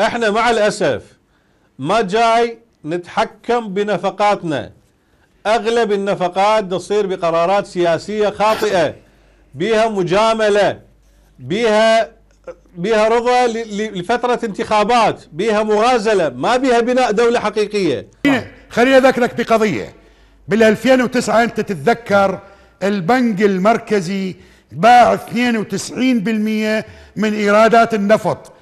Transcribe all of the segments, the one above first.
احنا مع الأسف ما جاي نتحكم بنفقاتنا أغلب النفقات تصير بقرارات سياسية خاطئة بها مجاملة بها بها رضا لفترة انتخابات بها مغازلة ما بها بناء دولة حقيقية خليني أذكرك بقضية بال2009 أنت تتذكر البنك المركزي باع 92% من إيرادات النفط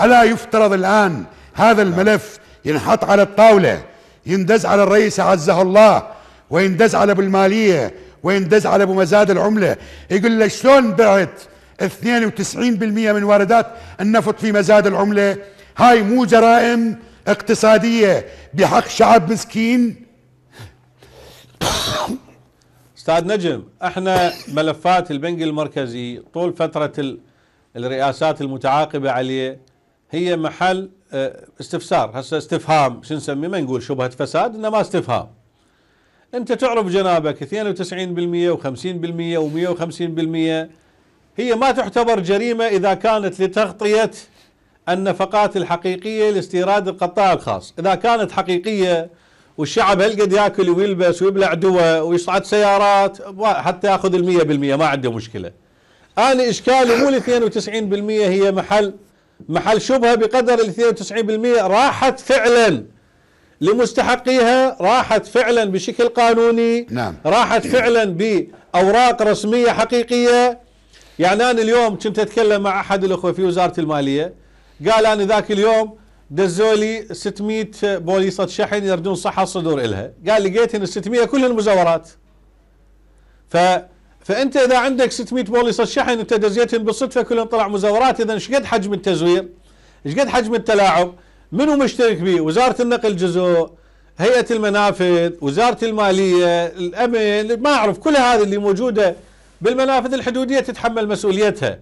ألا يفترض الآن هذا الملف ينحط على الطاولة يندز على الرئيس عزه الله ويندز على أبو المالية ويندز على أبو مزاد العملة يقول لك شلون بعت 92% من واردات النفط في مزاد العملة هاي مو جرائم اقتصادية بحق شعب مسكين استاذ نجم احنا ملفات البنك المركزي طول فترة الرئاسات المتعاقبة عليه هي محل آه، استفسار هسه استفهام شو نسمي ما نقول شبهه فساد انما استفهام انت تعرف جنابك 92% و50% و150% هي ما تعتبر جريمه اذا كانت لتغطيه النفقات الحقيقيه لاستيراد القطاع الخاص، اذا كانت حقيقيه والشعب هلقد ياكل ويلبس ويبلع دواء ويصعد سيارات حتى ياخذ ال 100% ما عنده مشكله. انا اشكالي مو ال 92% هي محل محل شبهة بقدر ال 92% راحت فعلا لمستحقيها راحت فعلا بشكل قانوني نعم. راحت فعلا بأوراق رسمية حقيقية يعني أنا اليوم كنت أتكلم مع أحد الأخوة في وزارة المالية قال أنا ذاك اليوم دزولي 600 بوليصة شحن يردون صحة صدور إلها قال لقيت إن ال 600 كلهم مزورات ف فانت اذا عندك 600 بوليصه شحن انت دزيتهم بالصدفه كلهم طلع مزورات اذا ايش قد حجم التزوير؟ ايش قد حجم التلاعب؟ منو مشترك به؟ وزاره النقل جزء، هيئه المنافذ، وزاره الماليه، الامن، ما اعرف كل هذه اللي موجوده بالمنافذ الحدوديه تتحمل مسؤوليتها.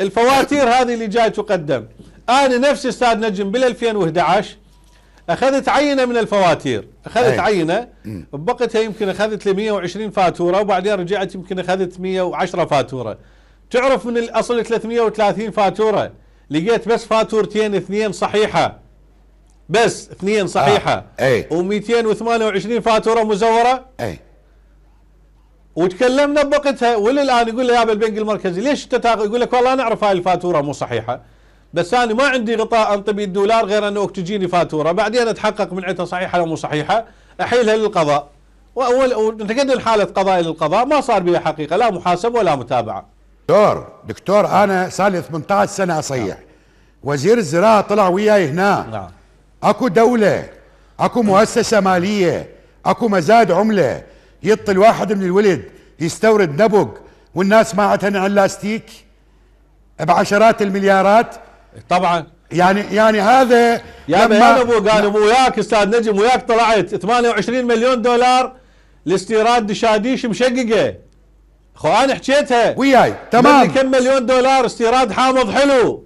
الفواتير هذه اللي جاي تقدم. انا نفسي استاذ نجم بال 2011 اخذت عينه من الفواتير اخذت أي. عينه وبقتها يمكن اخذت لي 120 فاتوره وبعدين رجعت يمكن اخذت 110 فاتوره تعرف من الاصل 330 فاتوره لقيت بس فاتورتين اثنين صحيحه بس اثنين آه. صحيحه آه. و228 فاتوره مزوره اي وتكلمنا بوقتها وللان يقول لي يا بالبنك المركزي ليش انت يقول لك والله انا اعرف هاي الفاتوره مو صحيحه بس انا ما عندي غطاء انطبي الدولار غير انه تجيني فاتوره بعدين اتحقق من عندها صحيحه ولا مو صحيحه احيلها للقضاء ونتقدم حاله قضاء للقضاء ما صار بها حقيقه لا محاسبه ولا متابعه دكتور دكتور انا صار لي 18 سنه اصيح نعم. وزير الزراعه طلع وياي هنا نعم. اكو دوله اكو مؤسسه ماليه اكو مزاد عمله يطل واحد من الولد يستورد نبق والناس ما عندها الا بعشرات المليارات طبعا يعني يعني هذا يا لما ابو جانب وياك استاذ نجم وياك طلعت 28 مليون دولار لاستيراد دشاديش مشققه اخو انا حكيتها وياي تمام كم مليون دولار استيراد حامض حلو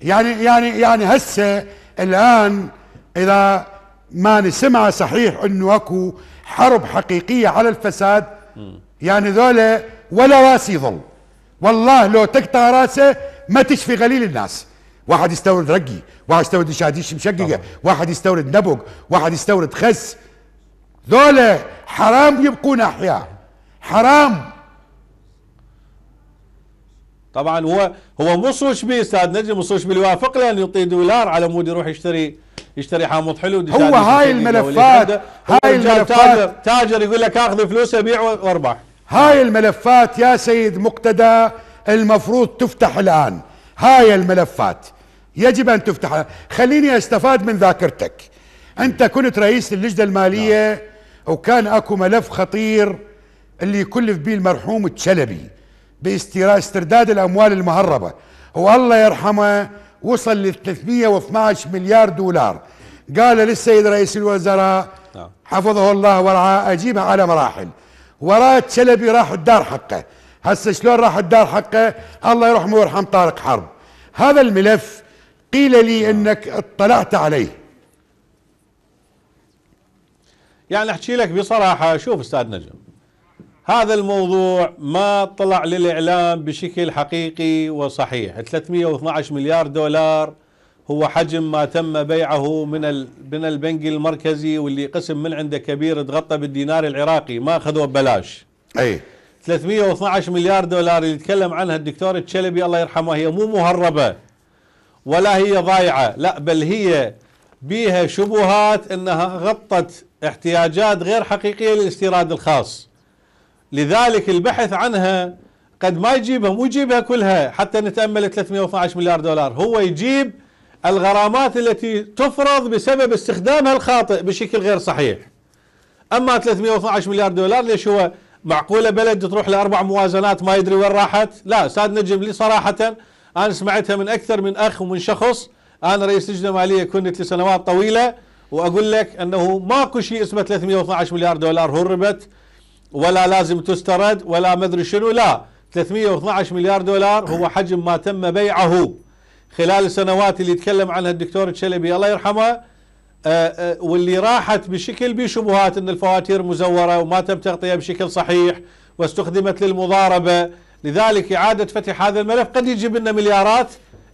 يعني يعني يعني هسه الان اذا ما نسمع صحيح انه اكو حرب حقيقيه على الفساد يعني ذولا ولا راسي يظل والله لو تقطع راسه ما تشفي غليل الناس واحد يستورد رقي واحد يستورد شاديش مشققه واحد يستورد نبق واحد يستورد خس ذولا حرام يبقون احياء حرام طبعا هو هو مو بي استاذ نجم مو بي يوافق له ان يعطيه دولار على مود يروح يشتري يشتري حامض حلو هو هاي الملفات هاي الملفات تاجر, تاجر يقول لك اخذ فلوس ابيع واربح هاي الملفات يا سيد مقتدى المفروض تفتح الآن هاي الملفات يجب أن تفتح خليني أستفاد من ذاكرتك أنت كنت رئيس اللجنة المالية نعم. وكان أكو ملف خطير اللي يكلف به المرحوم تشلبي باسترداد الأموال المهربة والله يرحمه وصل ل 312 مليار دولار قال للسيد رئيس الوزراء نعم. حفظه الله ورعاه أجيبها على مراحل وراه تشلبي راح الدار حقه هسه شلون راح الدار حقه الله يرحمه ويرحم طارق حرب هذا الملف قيل لي نعم. انك اطلعت عليه يعني احكي لك بصراحه شوف استاذ نجم هذا الموضوع ما طلع للاعلام بشكل حقيقي وصحيح 312 مليار دولار هو حجم ما تم بيعه من من البنك المركزي واللي قسم من عنده كبير تغطى بالدينار العراقي ما اخذوه ببلاش اي 312 مليار دولار اللي يتكلم عنها الدكتور الشلبي الله يرحمه هي مو مهربة ولا هي ضايعة لا بل هي بيها شبهات انها غطت احتياجات غير حقيقية للاستيراد الخاص لذلك البحث عنها قد ما يجيبها مو يجيبها كلها حتى نتأمل 312 مليار دولار هو يجيب الغرامات التي تفرض بسبب استخدامها الخاطئ بشكل غير صحيح اما 312 مليار دولار ليش هو معقولة بلد تروح لأربع موازنات ما يدري وين راحت لا أستاذ نجم لي صراحة أنا سمعتها من أكثر من أخ ومن شخص أنا رئيس لجنة مالية كنت لسنوات طويلة وأقول لك أنه ماكو شيء اسمه 312 مليار دولار هربت ولا لازم تسترد ولا مدري شنو لا 312 مليار دولار هو حجم ما تم بيعه خلال السنوات اللي يتكلم عنها الدكتور تشلبي الله يرحمه آه، آه، واللي راحت بشكل بشبهات ان الفواتير مزوره وما تم تغطيه بشكل صحيح واستخدمت للمضاربه لذلك اعاده فتح هذا الملف قد يجيب لنا مليارات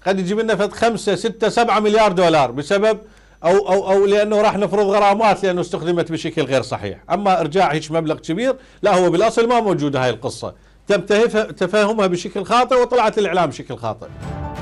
قد يجيب لنا فد 5 6 7 مليار دولار بسبب او او او لانه راح نفرض غرامات لانه استخدمت بشكل غير صحيح، اما ارجاع هيك مبلغ كبير لا هو بالاصل ما موجوده هاي القصه، تم تفهمها بشكل خاطئ وطلعت الاعلام بشكل خاطئ.